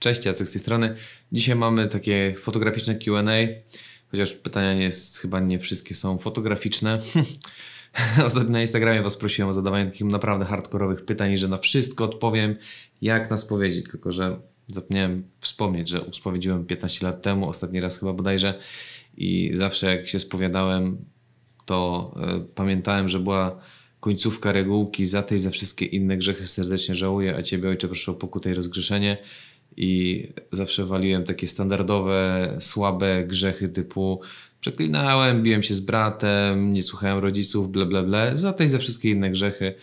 Cześć, Jacek z tej strony. Dzisiaj mamy takie fotograficzne Q&A, chociaż pytania nie jest, chyba nie wszystkie są fotograficzne. Ostatnio na Instagramie Was prosiłem o zadawanie takich naprawdę hardkorowych pytań, że na wszystko odpowiem, jak na spowiedzi, tylko że zapomniałem wspomnieć, że uspowiedziłem 15 lat temu, ostatni raz chyba bodajże i zawsze jak się spowiadałem, to y, pamiętałem, że była końcówka regułki za tej za wszystkie inne grzechy serdecznie żałuję, a Ciebie Ojcze proszę o pokutę i rozgrzeszenie i zawsze waliłem takie standardowe, słabe grzechy typu przeklinałem, biłem się z bratem, nie słuchałem rodziców, ble, ble, ble, za te i za wszystkie inne grzechy.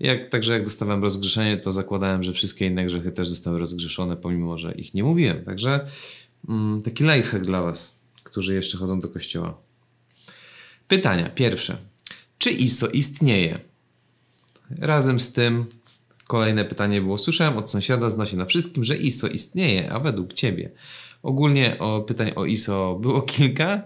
Jak, także jak dostawałem rozgrzeszenie, to zakładałem, że wszystkie inne grzechy też zostały rozgrzeszone, pomimo, że ich nie mówiłem. Także mm, taki lifehack dla was, którzy jeszcze chodzą do kościoła. Pytania. Pierwsze. Czy ISO istnieje? Razem z tym Kolejne pytanie było: Słyszałem od sąsiada, zna się na wszystkim, że ISO istnieje, a według ciebie? Ogólnie o pytań o ISO było kilka.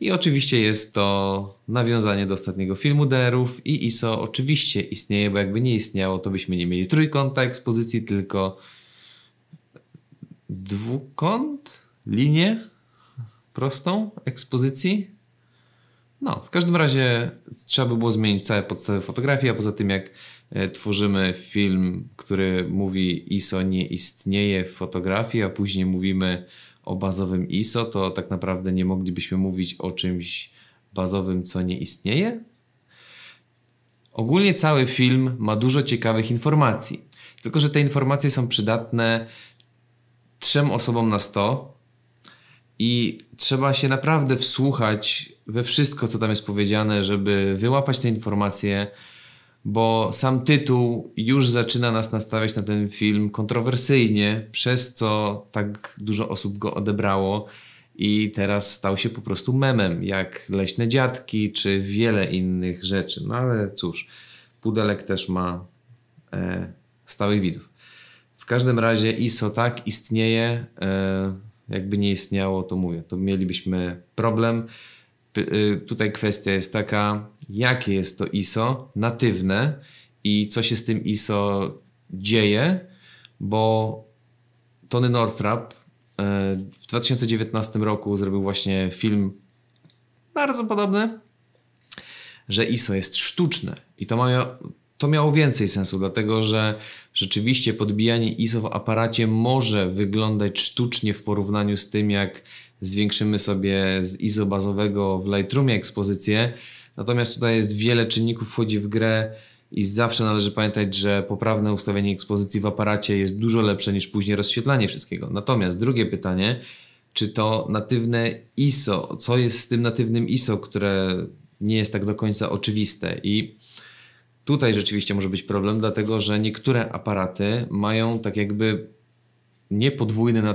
I oczywiście jest to nawiązanie do ostatniego filmu DR-ów i ISO oczywiście istnieje, bo jakby nie istniało, to byśmy nie mieli trójkąta ekspozycji, tylko dwukąt, linię prostą ekspozycji. No, w każdym razie trzeba by było zmienić całe podstawy fotografii, a poza tym jak e, tworzymy film, który mówi ISO nie istnieje w fotografii, a później mówimy o bazowym ISO, to tak naprawdę nie moglibyśmy mówić o czymś bazowym, co nie istnieje. Ogólnie cały film ma dużo ciekawych informacji, tylko że te informacje są przydatne trzem osobom na sto i trzeba się naprawdę wsłuchać we wszystko, co tam jest powiedziane, żeby wyłapać te informacje, bo sam tytuł już zaczyna nas nastawiać na ten film kontrowersyjnie, przez co tak dużo osób go odebrało i teraz stał się po prostu memem, jak Leśne Dziadki czy wiele innych rzeczy. No ale cóż, Pudelek też ma e, stałych widzów. W każdym razie ISO tak istnieje, e, jakby nie istniało, to mówię, to mielibyśmy problem. Y, tutaj kwestia jest taka, jakie jest to ISO natywne i co się z tym ISO dzieje, bo Tony Northrop e, w 2019 roku zrobił właśnie film bardzo podobny, że ISO jest sztuczne i to, ma, to miało więcej sensu, dlatego że rzeczywiście podbijanie ISO w aparacie może wyglądać sztucznie w porównaniu z tym, jak zwiększymy sobie z ISO bazowego w Lightroomie ekspozycję. Natomiast tutaj jest wiele czynników wchodzi w grę i zawsze należy pamiętać, że poprawne ustawienie ekspozycji w aparacie jest dużo lepsze niż później rozświetlanie wszystkiego. Natomiast drugie pytanie, czy to natywne ISO, co jest z tym natywnym ISO, które nie jest tak do końca oczywiste i tutaj rzeczywiście może być problem, dlatego że niektóre aparaty mają tak jakby nie podwójne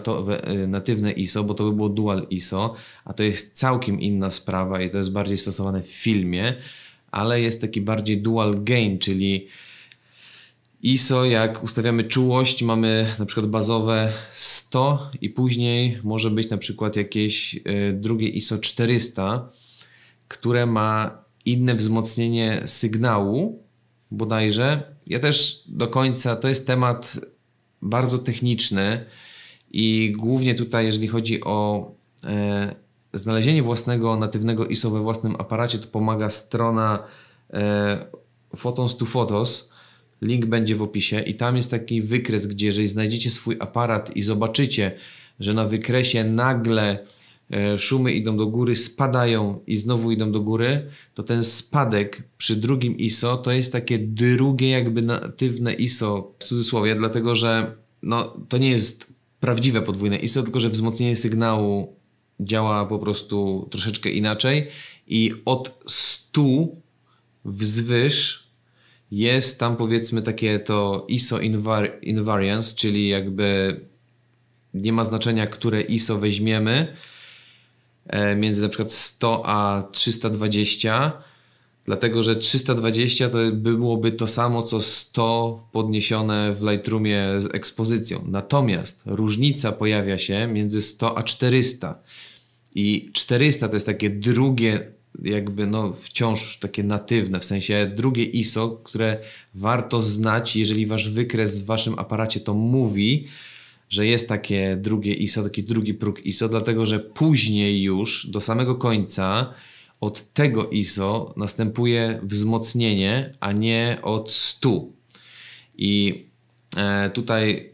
y, natywne ISO, bo to by było dual ISO, a to jest całkiem inna sprawa i to jest bardziej stosowane w filmie, ale jest taki bardziej dual gain, czyli ISO, jak ustawiamy czułość, mamy na przykład bazowe 100 i później może być na przykład jakieś y, drugie ISO 400, które ma inne wzmocnienie sygnału bodajże. Ja też do końca, to jest temat bardzo techniczny i głównie tutaj, jeżeli chodzi o e, znalezienie własnego natywnego ISO we własnym aparacie, to pomaga strona e, Photons to Photos. Link będzie w opisie i tam jest taki wykres, gdzie jeżeli znajdziecie swój aparat i zobaczycie, że na wykresie nagle E, szumy idą do góry, spadają i znowu idą do góry, to ten spadek przy drugim ISO to jest takie drugie jakby natywne ISO w cudzysłowie, dlatego że no, to nie jest prawdziwe podwójne ISO, tylko że wzmocnienie sygnału działa po prostu troszeczkę inaczej i od 100 wzwyż jest tam powiedzmy takie to ISO invariance, czyli jakby nie ma znaczenia, które ISO weźmiemy, E, między na przykład 100 a 320, dlatego że 320 to byłoby to samo co 100 podniesione w Lightroomie z ekspozycją. Natomiast różnica pojawia się między 100 a 400. I 400 to jest takie drugie, jakby no wciąż takie natywne, w sensie drugie ISO, które warto znać, jeżeli wasz wykres w waszym aparacie to mówi, że jest takie drugie ISO, taki drugi próg ISO, dlatego że później już do samego końca od tego ISO następuje wzmocnienie, a nie od 100. I e, tutaj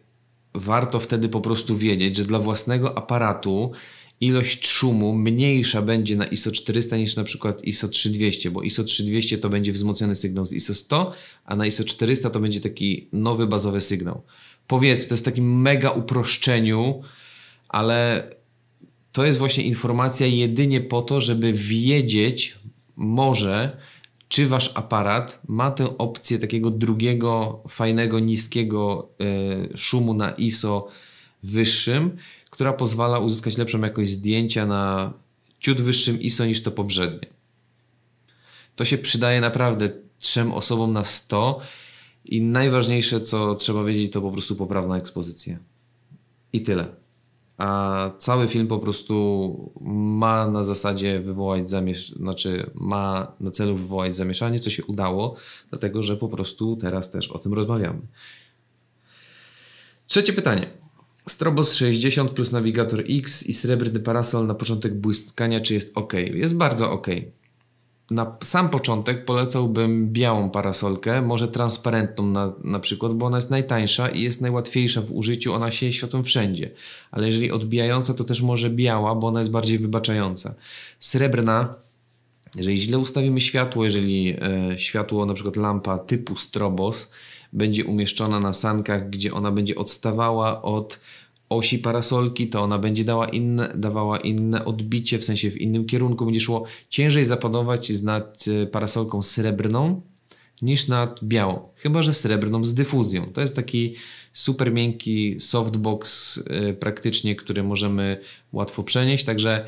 warto wtedy po prostu wiedzieć, że dla własnego aparatu ilość szumu mniejsza będzie na ISO 400 niż na przykład ISO 3200, bo ISO 3200 to będzie wzmocniony sygnał z ISO 100, a na ISO 400 to będzie taki nowy bazowy sygnał powiedzmy, to jest w takim mega uproszczeniu, ale to jest właśnie informacja jedynie po to, żeby wiedzieć może, czy wasz aparat ma tę opcję takiego drugiego, fajnego, niskiego y, szumu na ISO wyższym, która pozwala uzyskać lepszą jakość zdjęcia na ciut wyższym ISO niż to poprzednie. To się przydaje naprawdę trzem osobom na 100, i najważniejsze, co trzeba wiedzieć, to po prostu poprawna ekspozycja. I tyle. A cały film po prostu ma na zasadzie wywołać zamieszanie, znaczy ma na celu wywołać zamieszanie, co się udało, dlatego że po prostu teraz też o tym rozmawiamy. Trzecie pytanie. Strobos 60 plus nawigator X i srebrny parasol na początek błyskania, czy jest ok? Jest bardzo ok na sam początek polecałbym białą parasolkę, może transparentną na, na przykład, bo ona jest najtańsza i jest najłatwiejsza w użyciu, ona sieje światłem wszędzie. Ale jeżeli odbijająca, to też może biała, bo ona jest bardziej wybaczająca. Srebrna, jeżeli źle ustawimy światło, jeżeli e, światło, na przykład lampa typu strobos, będzie umieszczona na sankach, gdzie ona będzie odstawała od osi parasolki, to ona będzie dała inne, dawała inne odbicie, w sensie w innym kierunku będzie szło ciężej zapanować nad e, parasolką srebrną niż nad białą, chyba że srebrną z dyfuzją. To jest taki super miękki softbox e, praktycznie, który możemy łatwo przenieść, także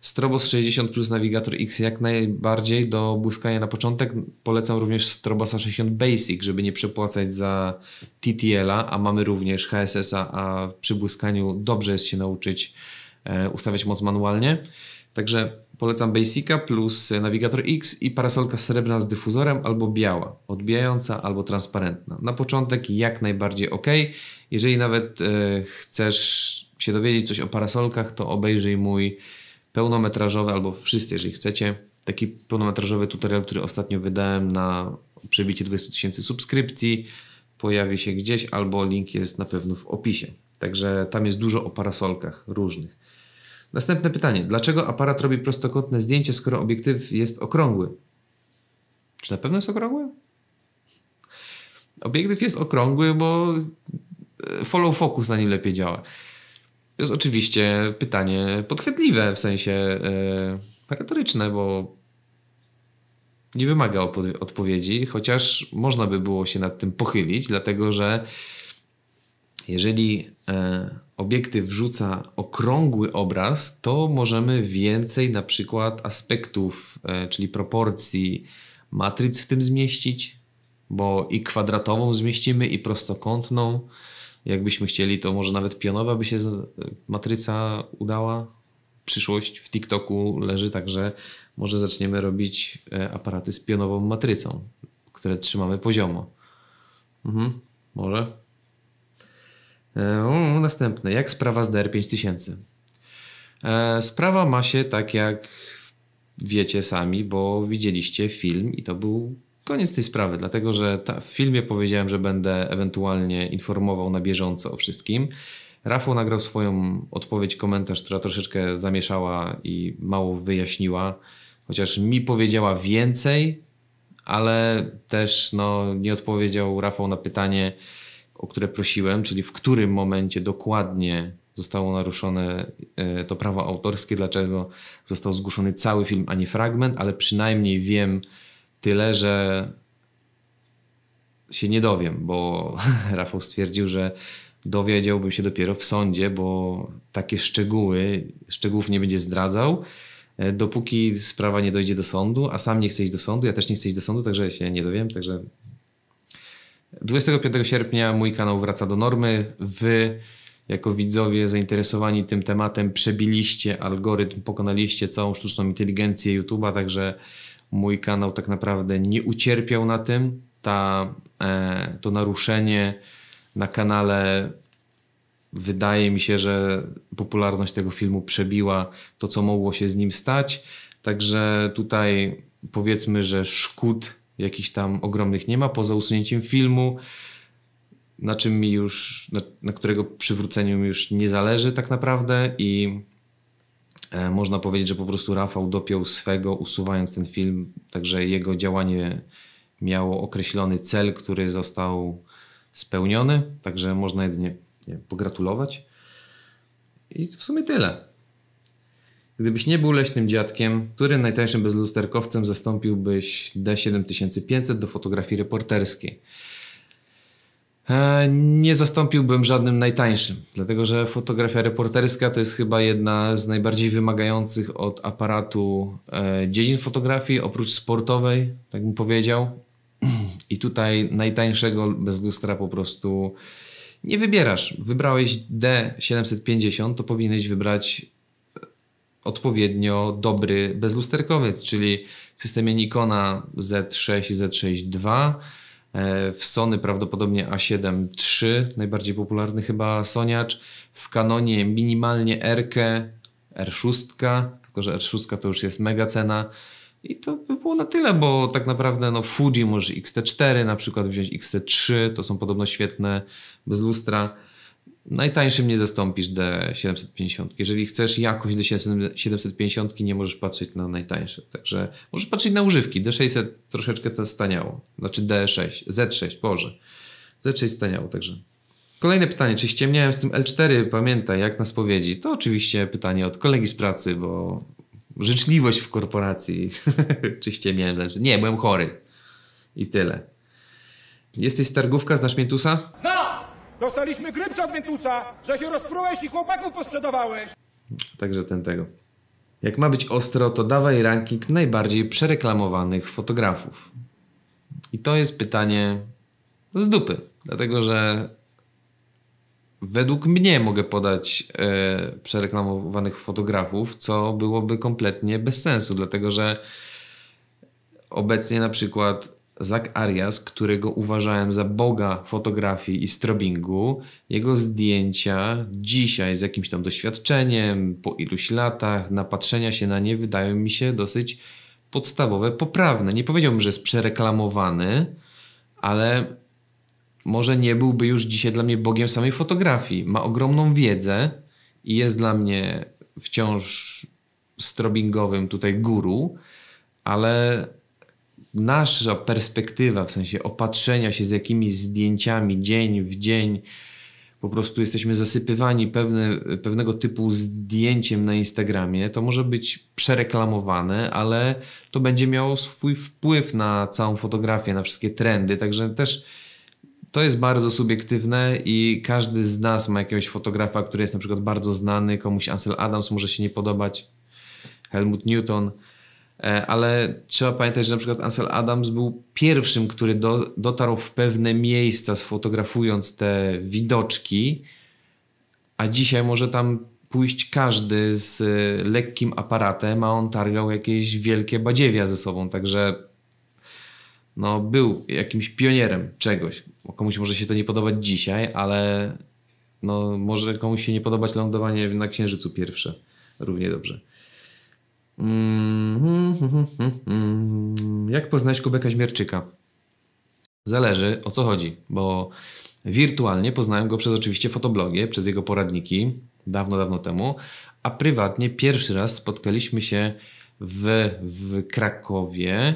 Strobos 60 plus Navigator X jak najbardziej do błyskania na początek. Polecam również Strobosa 60 Basic, żeby nie przepłacać za TTL-a, a mamy również HSS-a, a przy błyskaniu dobrze jest się nauczyć e, ustawiać moc manualnie. Także polecam Basica plus Navigator X i parasolka srebrna z dyfuzorem albo biała, odbijająca albo transparentna. Na początek jak najbardziej ok. Jeżeli nawet e, chcesz się dowiedzieć coś o parasolkach, to obejrzyj mój pełnometrażowy, albo wszyscy, jeżeli chcecie, taki pełnometrażowy tutorial, który ostatnio wydałem na przebicie 20 tysięcy subskrypcji. Pojawi się gdzieś, albo link jest na pewno w opisie. Także tam jest dużo o parasolkach różnych. Następne pytanie. Dlaczego aparat robi prostokątne zdjęcie, skoro obiektyw jest okrągły? Czy na pewno jest okrągły? Obiektyw jest okrągły, bo e, follow focus na nim lepiej działa. To jest oczywiście pytanie podchwytliwe, w sensie yy, retoryczne, bo nie wymaga odpowiedzi, chociaż można by było się nad tym pochylić, dlatego że jeżeli e, obiektyw wrzuca okrągły obraz, to możemy więcej na przykład aspektów, e, czyli proporcji matryc w tym zmieścić, bo i kwadratową zmieścimy, i prostokątną jakbyśmy chcieli, to może nawet pionowa by się z, matryca udała. Przyszłość w TikToku leży, także może zaczniemy robić e, aparaty z pionową matrycą, które trzymamy poziomo. Mhm, może. E, następne. Jak sprawa z DR5000? E, sprawa ma się tak jak wiecie sami, bo widzieliście film i to był koniec tej sprawy, dlatego że ta, w filmie powiedziałem, że będę ewentualnie informował na bieżąco o wszystkim. Rafał nagrał swoją odpowiedź, komentarz, która troszeczkę zamieszała i mało wyjaśniła, chociaż mi powiedziała więcej, ale też no, nie odpowiedział Rafał na pytanie, o które prosiłem, czyli w którym momencie dokładnie zostało naruszone e, to prawo autorskie, dlaczego został zgłoszony cały film, a nie fragment, ale przynajmniej wiem, Tyle, że się nie dowiem, bo Rafał stwierdził, że dowiedziałbym się dopiero w sądzie, bo takie szczegóły, szczegółów nie będzie zdradzał, e, dopóki sprawa nie dojdzie do sądu, a sam nie chce iść do sądu, ja też nie chcę iść do sądu, także się nie dowiem, także 25 sierpnia mój kanał wraca do normy. Wy, jako widzowie zainteresowani tym tematem, przebiliście algorytm, pokonaliście całą sztuczną inteligencję YouTube'a, także Mój kanał tak naprawdę nie ucierpiał na tym. Ta, e, to naruszenie na kanale wydaje mi się, że popularność tego filmu przebiła to, co mogło się z nim stać. Także tutaj powiedzmy, że szkód jakichś tam ogromnych nie ma poza usunięciem filmu, na czym mi już, na, na którego przywróceniu mi już nie zależy tak naprawdę i E, można powiedzieć, że po prostu Rafał dopiął swego, usuwając ten film, także jego działanie miało określony cel, który został spełniony, także można jedynie pogratulować. I w sumie tyle. Gdybyś nie był leśnym dziadkiem, którym najtańszym bezlusterkowcem zastąpiłbyś D7500 do fotografii reporterskiej? E, nie zastąpiłbym żadnym najtańszym, dlatego że fotografia reporterska to jest chyba jedna z najbardziej wymagających od aparatu e, dziedzin fotografii, oprócz sportowej, tak bym powiedział. I tutaj najtańszego bez lustra po prostu nie wybierasz. Wybrałeś D750, to powinieneś wybrać e, odpowiednio dobry bezlusterkowiec, czyli w systemie Nikona Z6 i Z6 II E, w Sony prawdopodobnie A7 III, najbardziej popularny chyba Soniacz. W Canonie minimalnie R, R6, tylko że R6 to już jest mega cena. I to by było na tyle, bo tak naprawdę no, Fuji możesz XT4 na przykład wziąć, XT3 to są podobno świetne bez lustra. Najtańszym nie zastąpisz D750. Jeżeli chcesz jakość D750, nie możesz patrzeć na najtańsze. Także możesz patrzeć na używki. D600 troszeczkę to staniało. Znaczy D6, Z6, Boże. Z6 staniało, także. Kolejne pytanie, czy ściemniałem z tym L4? Pamiętaj, jak na spowiedzi. To oczywiście pytanie od kolegi z pracy, bo życzliwość w korporacji. czy ściemniałem? Nie, byłem chory. I tyle. Jesteś targówka? znasz Mietusa? Znam! Dostaliśmy grypsa od Ventusa, że się rozprułeś i chłopaków posprzedawałeś. Także ten tego. Jak ma być ostro, to dawaj ranking najbardziej przereklamowanych fotografów. I to jest pytanie z dupy, dlatego że według mnie mogę podać e, przereklamowanych fotografów, co byłoby kompletnie bez sensu, dlatego że obecnie na przykład Zak Arias, którego uważałem za boga fotografii i strobingu, jego zdjęcia dzisiaj z jakimś tam doświadczeniem, po iluś latach, napatrzenia się na nie wydają mi się dosyć podstawowe, poprawne. Nie powiedziałbym, że jest przereklamowany, ale może nie byłby już dzisiaj dla mnie bogiem samej fotografii. Ma ogromną wiedzę i jest dla mnie wciąż strobingowym tutaj guru, ale nasza perspektywa, w sensie opatrzenia się z jakimiś zdjęciami dzień w dzień, po prostu jesteśmy zasypywani pewne, pewnego typu zdjęciem na Instagramie, to może być przereklamowane, ale to będzie miało swój wpływ na całą fotografię, na wszystkie trendy, także też to jest bardzo subiektywne i każdy z nas ma jakiegoś fotografa, który jest na przykład bardzo znany, komuś Ansel Adams może się nie podobać, Helmut Newton, E, ale trzeba pamiętać, że na przykład Ansel Adams był pierwszym, który do, dotarł w pewne miejsca, sfotografując te widoczki, a dzisiaj może tam pójść każdy z e, lekkim aparatem, a on targał jakieś wielkie badziewia ze sobą, także no, był jakimś pionierem czegoś. Komuś może się to nie podobać dzisiaj, ale no, może komuś się nie podobać lądowanie na Księżycu pierwsze równie dobrze. Mm-hmm. Jak poznać Kubę Kaźmierczyka? Zależy o co chodzi, bo wirtualnie poznałem go przez oczywiście fotoblogie, przez jego poradniki dawno, dawno temu, a prywatnie pierwszy raz spotkaliśmy się w, w Krakowie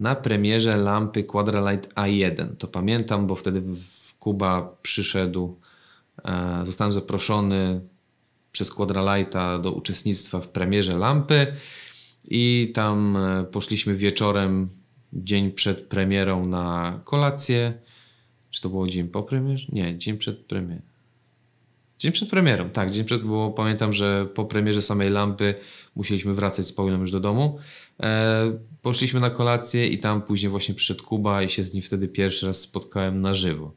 na premierze lampy Quadralight A1. To pamiętam, bo wtedy Kuba przyszedł, e, zostałem zaproszony przez Quadralighta do uczestnictwa w premierze lampy. I tam e, poszliśmy wieczorem, dzień przed premierą na kolację. Czy to było dzień po premierze? Nie, dzień przed premierą. Dzień przed premierą, tak, dzień przed, bo pamiętam, że po premierze samej lampy musieliśmy wracać z Pauliną już do domu. E, poszliśmy na kolację i tam później właśnie przyszedł Kuba i się z nim wtedy pierwszy raz spotkałem na żywo.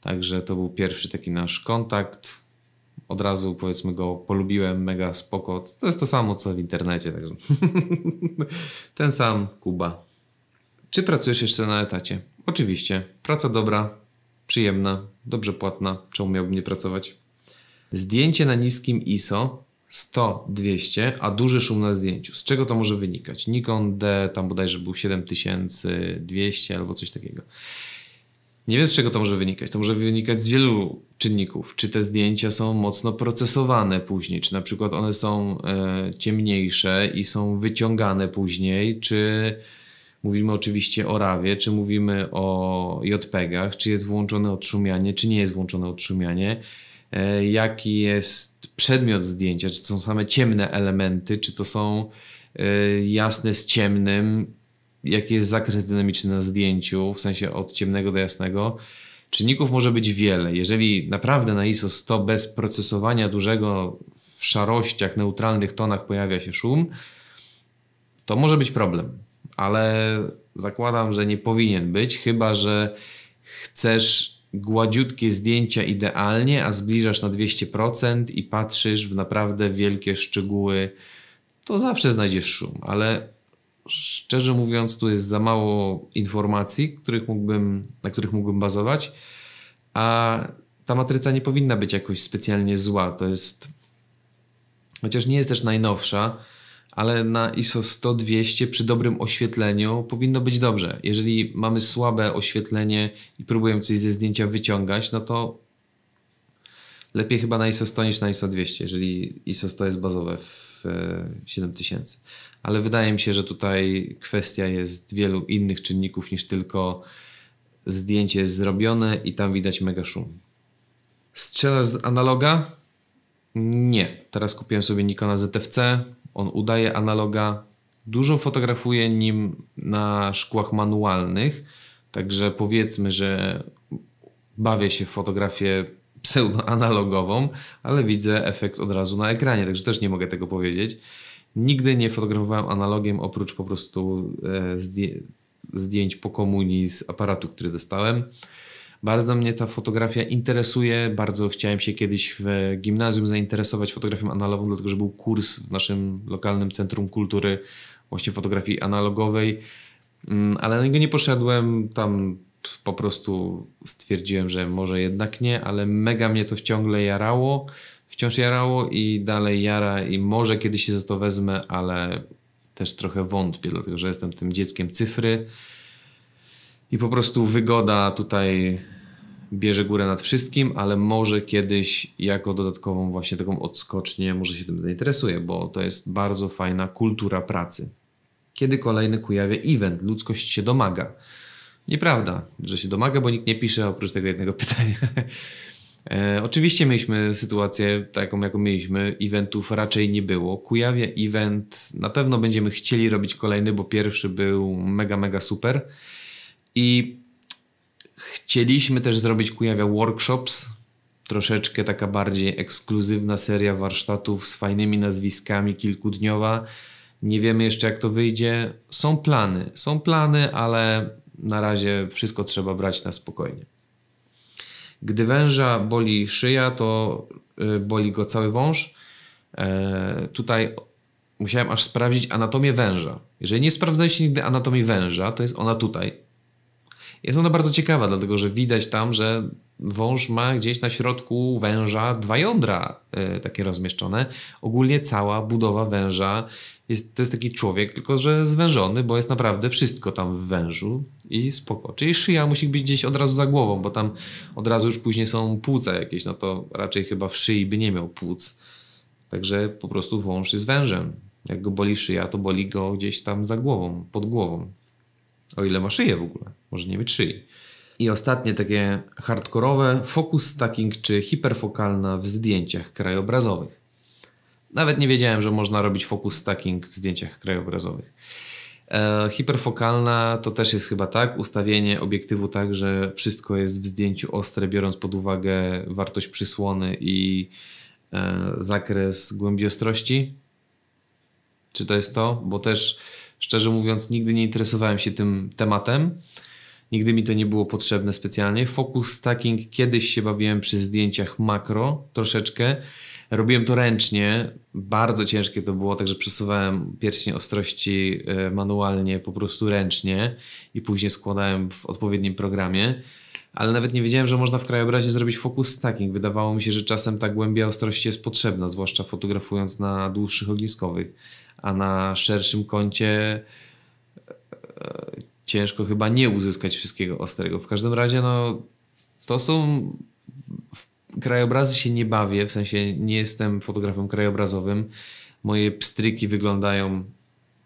Także to był pierwszy taki nasz kontakt od razu powiedzmy go polubiłem, mega spoko. To jest to samo co w internecie, także ten sam Kuba. Czy pracujesz jeszcze na etacie? Oczywiście. Praca dobra, przyjemna, dobrze płatna. Czemu miałbym nie pracować? Zdjęcie na niskim ISO 100-200, a duży szum na zdjęciu. Z czego to może wynikać? Nikon D tam bodajże był 7200 albo coś takiego. Nie wiem, z czego to może wynikać. To może wynikać z wielu czynników. Czy te zdjęcia są mocno procesowane później, czy na przykład one są e, ciemniejsze i są wyciągane później, czy mówimy oczywiście o rawie, czy mówimy o JPEGach, czy jest włączone odszumianie, czy nie jest włączone odszumianie, e, jaki jest przedmiot zdjęcia, czy to są same ciemne elementy, czy to są e, jasne z ciemnym, jaki jest zakres dynamiczny na zdjęciu, w sensie od ciemnego do jasnego. Czynników może być wiele. Jeżeli naprawdę na ISO 100 bez procesowania dużego w szarościach, neutralnych tonach pojawia się szum, to może być problem. Ale zakładam, że nie powinien być, chyba że chcesz gładziutkie zdjęcia idealnie, a zbliżasz na 200% i patrzysz w naprawdę wielkie szczegóły, to zawsze znajdziesz szum, ale szczerze mówiąc, tu jest za mało informacji, których mógłbym, na których mógłbym bazować, a ta matryca nie powinna być jakoś specjalnie zła. To jest. Chociaż nie jest też najnowsza, ale na ISO 100-200 przy dobrym oświetleniu powinno być dobrze. Jeżeli mamy słabe oświetlenie i próbujemy coś ze zdjęcia wyciągać, no to lepiej chyba na ISO 100 niż na ISO 200, jeżeli ISO 100 jest bazowe w 7000. E, ale wydaje mi się, że tutaj kwestia jest wielu innych czynników niż tylko zdjęcie jest zrobione i tam widać mega szum. Strzelasz z analoga? Nie. Teraz kupiłem sobie Nikona ZFC. On udaje analoga. Dużo fotografuję nim na szkłach manualnych, także powiedzmy, że bawię się w fotografię pseudoanalogową, ale widzę efekt od razu na ekranie, także też nie mogę tego powiedzieć. Nigdy nie fotografowałem analogiem oprócz po prostu e, zdjęć po komunii z aparatu, który dostałem. Bardzo mnie ta fotografia interesuje. Bardzo chciałem się kiedyś w gimnazjum zainteresować fotografią analogową, dlatego że był kurs w naszym lokalnym centrum kultury właśnie fotografii analogowej, mm, ale na niego nie poszedłem. Tam po prostu stwierdziłem, że może jednak nie, ale mega mnie to wciągle jarało wciąż jarało i dalej jara i może kiedyś się za to wezmę, ale też trochę wątpię, dlatego że jestem tym dzieckiem cyfry i po prostu wygoda tutaj bierze górę nad wszystkim, ale może kiedyś jako dodatkową właśnie taką odskocznię może się tym zainteresuję, bo to jest bardzo fajna kultura pracy. Kiedy kolejny kujawie event? Ludzkość się domaga. Nieprawda, że się domaga, bo nikt nie pisze oprócz tego jednego pytania. E, oczywiście mieliśmy sytuację taką, jaką mieliśmy. Eventów raczej nie było. Kujawia event na pewno będziemy chcieli robić kolejny, bo pierwszy był mega, mega super. I chcieliśmy też zrobić Kujawia Workshops. Troszeczkę taka bardziej ekskluzywna seria warsztatów z fajnymi nazwiskami, kilkudniowa. Nie wiemy jeszcze, jak to wyjdzie. Są plany, są plany, ale na razie wszystko trzeba brać na spokojnie. Gdy węża boli szyja, to y, boli go cały wąż. E, tutaj musiałem aż sprawdzić anatomię węża. Jeżeli nie sprawdzaliście nigdy anatomii węża, to jest ona tutaj. Jest ona bardzo ciekawa, dlatego że widać tam, że wąż ma gdzieś na środku węża dwa jądra y, takie rozmieszczone. Ogólnie cała budowa węża jest, to jest taki człowiek, tylko że zwężony, bo jest naprawdę wszystko tam w wężu i spoko. Czyli szyja musi być gdzieś od razu za głową, bo tam od razu już później są płuca jakieś, no to raczej chyba w szyi by nie miał płuc. Także po prostu wąż jest wężem. Jak go boli szyja, to boli go gdzieś tam za głową, pod głową. O ile ma szyję w ogóle może nie wytrzyj. I ostatnie takie hardkorowe, focus stacking czy hiperfokalna w zdjęciach krajobrazowych. Nawet nie wiedziałem, że można robić focus stacking w zdjęciach krajobrazowych. E, hiperfokalna to też jest chyba tak, ustawienie obiektywu tak, że wszystko jest w zdjęciu ostre, biorąc pod uwagę wartość przysłony i e, zakres głębi ostrości. Czy to jest to? Bo też szczerze mówiąc, nigdy nie interesowałem się tym tematem. Nigdy mi to nie było potrzebne specjalnie. Focus stacking kiedyś się bawiłem przy zdjęciach makro troszeczkę. Robiłem to ręcznie, bardzo ciężkie to było, także przesuwałem pierśnie ostrości e, manualnie, po prostu ręcznie i później składałem w odpowiednim programie. Ale nawet nie wiedziałem, że można w krajobrazie zrobić focus stacking. Wydawało mi się, że czasem ta głębia ostrości jest potrzebna, zwłaszcza fotografując na dłuższych ogniskowych, a na szerszym kącie e, ciężko chyba nie uzyskać wszystkiego ostrego. W każdym razie, no, to są. krajobrazy się nie bawię, w sensie nie jestem fotografem krajobrazowym. Moje pstryki wyglądają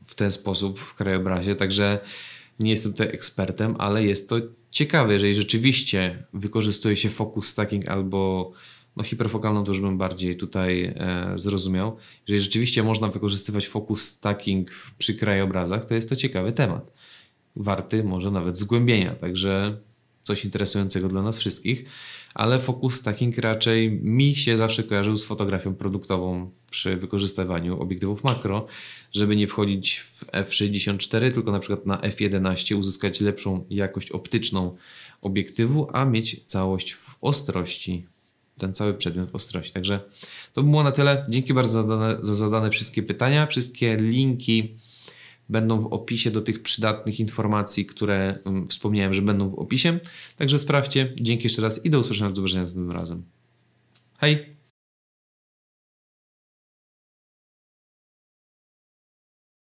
w ten sposób w krajobrazie, także nie jestem tutaj ekspertem, ale jest to ciekawe, jeżeli rzeczywiście wykorzystuje się focus stacking albo no hiperfokalną to już bym bardziej tutaj e, zrozumiał. Jeżeli rzeczywiście można wykorzystywać focus stacking w, przy krajobrazach, to jest to ciekawy temat warty może nawet zgłębienia. Także coś interesującego dla nas wszystkich, ale fokus stacking raczej mi się zawsze kojarzył z fotografią produktową przy wykorzystywaniu obiektywów makro, żeby nie wchodzić w f64, tylko na przykład na f11 uzyskać lepszą jakość optyczną obiektywu, a mieć całość w ostrości, ten cały przedmiot w ostrości. Także to by było na tyle. Dzięki bardzo za zadane, za zadane wszystkie pytania, wszystkie linki będą w opisie do tych przydatnych informacji, które mm, wspomniałem, że będą w opisie. Także sprawdźcie. Dzięki jeszcze raz i do usłyszenia, do zobaczenia następnym razem. Hej!